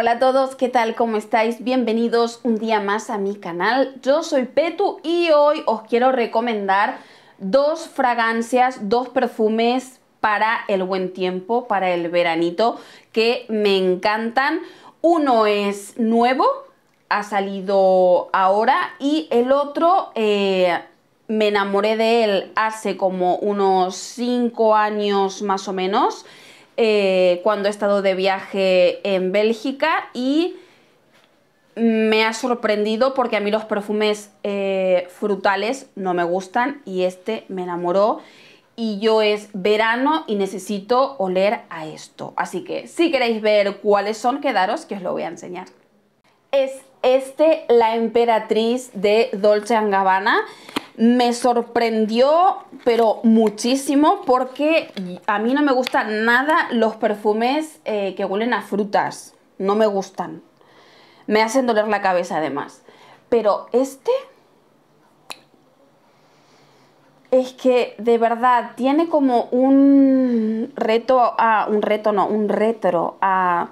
Hola a todos, ¿qué tal? ¿Cómo estáis? Bienvenidos un día más a mi canal. Yo soy Petu y hoy os quiero recomendar dos fragancias, dos perfumes para el buen tiempo, para el veranito, que me encantan. Uno es nuevo, ha salido ahora, y el otro eh, me enamoré de él hace como unos 5 años más o menos. Eh, cuando he estado de viaje en Bélgica y me ha sorprendido porque a mí los perfumes eh, frutales no me gustan y este me enamoró y yo es verano y necesito oler a esto. Así que si queréis ver cuáles son, quedaros que os lo voy a enseñar. Es este La Emperatriz de Dolce Gabbana me sorprendió, pero muchísimo, porque a mí no me gustan nada los perfumes eh, que huelen a frutas. No me gustan. Me hacen doler la cabeza además. Pero este... Es que de verdad tiene como un reto a... Un reto no, un retro a...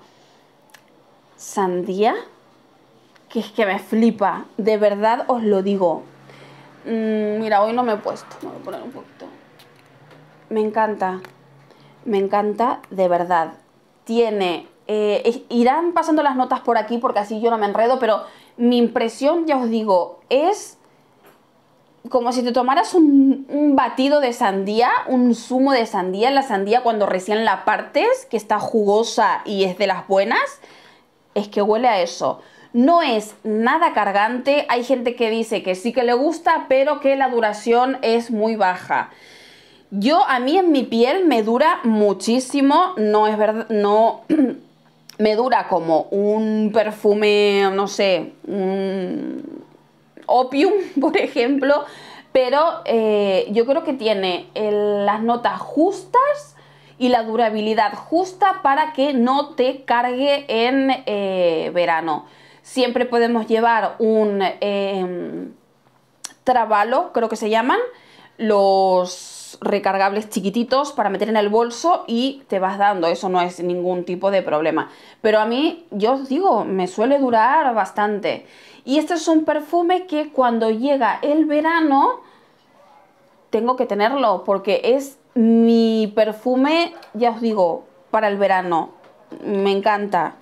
Sandía. Que es que me flipa. De verdad os lo digo. Mm, mira, hoy no me he puesto. Me voy a poner un poquito. Me encanta. Me encanta de verdad. Tiene... Eh, irán pasando las notas por aquí porque así yo no me enredo, pero mi impresión, ya os digo, es como si te tomaras un, un, batido de sandía, un zumo de sandía. La sandía cuando recién la partes, que está jugosa y es de las buenas, es que huele a eso. No es nada cargante, hay gente que dice que sí que le gusta, pero que la duración es muy baja. Yo, a mí en mi piel me dura muchísimo, no es verdad, no... me dura como un perfume, no sé, un opium, por ejemplo, pero eh, yo creo que tiene las notas justas y la durabilidad justa para que no te cargue en eh, verano. Siempre podemos llevar un em, trabalo, creo que se llaman, los recargables chiquititos para meter en el bolso y te vas dando, eso no es ningún tipo de problema. Pero a mí, yo os digo, me suele durar bastante. Y este es un perfume que cuando llega el verano tengo que tenerlo porque es mi perfume, ya os digo, para el verano. Me encanta.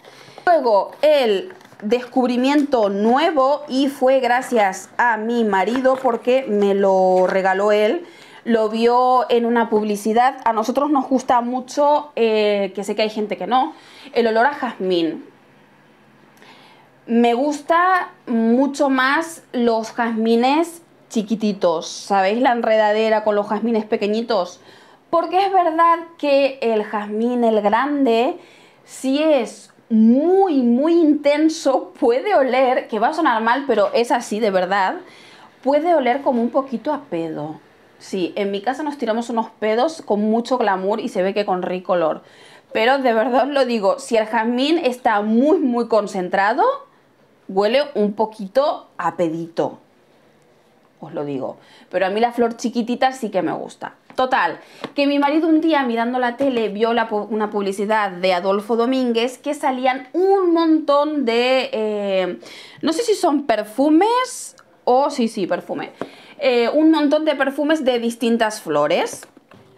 Luego el descubrimiento nuevo y fue gracias a mi marido porque me lo regaló él. Lo vio en una publicidad. A nosotros nos gusta mucho, eh, que sé que hay gente que no, el olor a jazmín. Me gusta mucho más los jazmines chiquititos. ¿Sabéis la enredadera con los jazmines pequeñitos? Porque es verdad que el jazmín, el grande, si es muy, muy intenso, puede oler, que va a sonar mal, pero es así de verdad, puede oler como un poquito a pedo. Sí, en mi casa nos tiramos unos pedos con mucho glamour y se ve que con rico olor. Pero de verdad os lo digo, si el jazmín está muy, muy concentrado, huele un poquito a pedito. Os lo digo. Pero a mí la flor chiquitita sí que me gusta. Total, que mi marido un día mirando la tele vio una publicidad de Adolfo Domínguez que salían un montón de, eh, no sé si son perfumes o, sí, sí, perfume, eh, un montón de perfumes de distintas flores.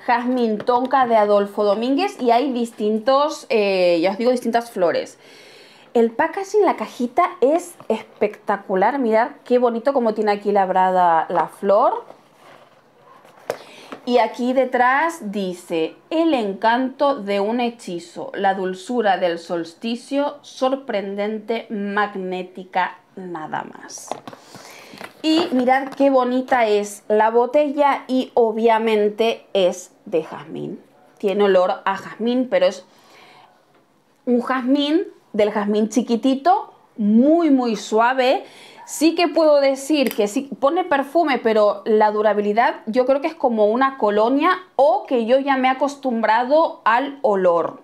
Jazmín Tonka de Adolfo Domínguez y hay distintos, eh, ya os digo, distintas flores. El packaging, la cajita es espectacular, mirad qué bonito como tiene aquí labrada la flor y aquí detrás dice, el encanto de un hechizo, la dulzura del solsticio, sorprendente, magnética, nada más. Y mirad qué bonita es la botella y obviamente es de jazmín. Tiene olor a jazmín, pero es un jazmín del jazmín chiquitito, muy muy suave Sí que puedo decir que sí, pone perfume, pero la durabilidad yo creo que es como una colonia o que yo ya me he acostumbrado al olor.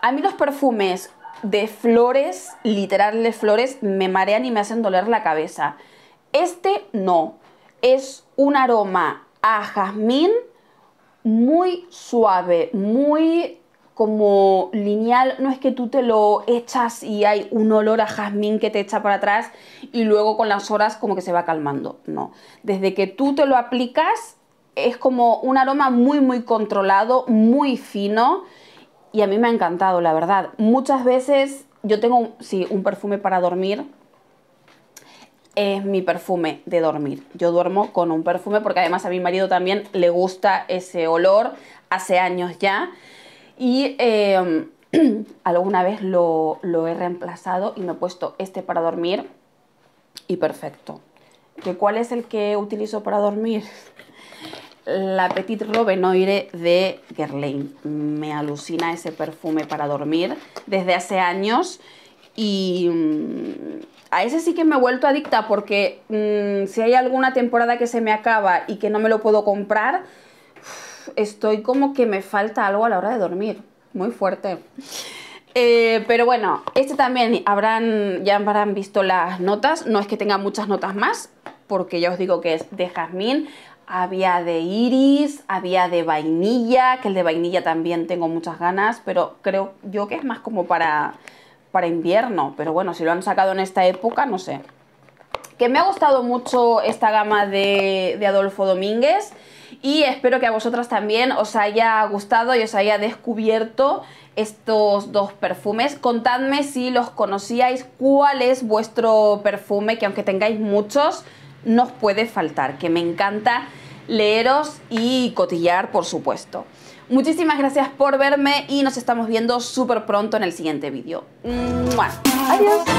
A mí los perfumes de flores, literal de flores, me marean y me hacen doler la cabeza. Este no, es un aroma a jazmín muy suave, muy como lineal, no es que tú te lo echas y hay un olor a jazmín que te echa para atrás y luego con las horas como que se va calmando, no. Desde que tú te lo aplicas es como un aroma muy muy controlado, muy fino y a mí me ha encantado, la verdad. Muchas veces yo tengo, sí, un perfume para dormir, es mi perfume de dormir. Yo duermo con un perfume porque además a mi marido también le gusta ese olor hace años ya y em, alguna vez lo, he reemplazado y me he puesto este para dormir y perfecto. ¿Que ¿Cuál es el que utilizo para dormir? La Petit Robe Noire de Guerlain. Me alucina ese perfume para dormir desde hace años y mm, a ese sí que me he vuelto adicta porque mm, si hay alguna temporada que se me acaba y que no me lo puedo comprar, estoy como que me falta algo a la hora de dormir, muy fuerte. Eh, pero bueno, este también habrán, ya habrán visto las notas, no es que tenga muchas notas más, porque ya os digo que es de jazmín, había de iris, había de vainilla, que el de vainilla también tengo muchas ganas, pero creo yo que es más como para, para invierno, pero bueno, si lo han sacado en esta época, no sé. Que me ha gustado mucho esta gama de, de Adolfo Domínguez, y espero que a vosotras también os haya gustado y os haya descubierto estos dos perfumes. Contadme si los conocíais, cuál es vuestro perfume, que aunque tengáis muchos, nos puede faltar, que me encanta leeros y cotillar, por supuesto. Muchísimas gracias por verme y nos estamos viendo súper pronto en el siguiente vídeo. ¡Adiós!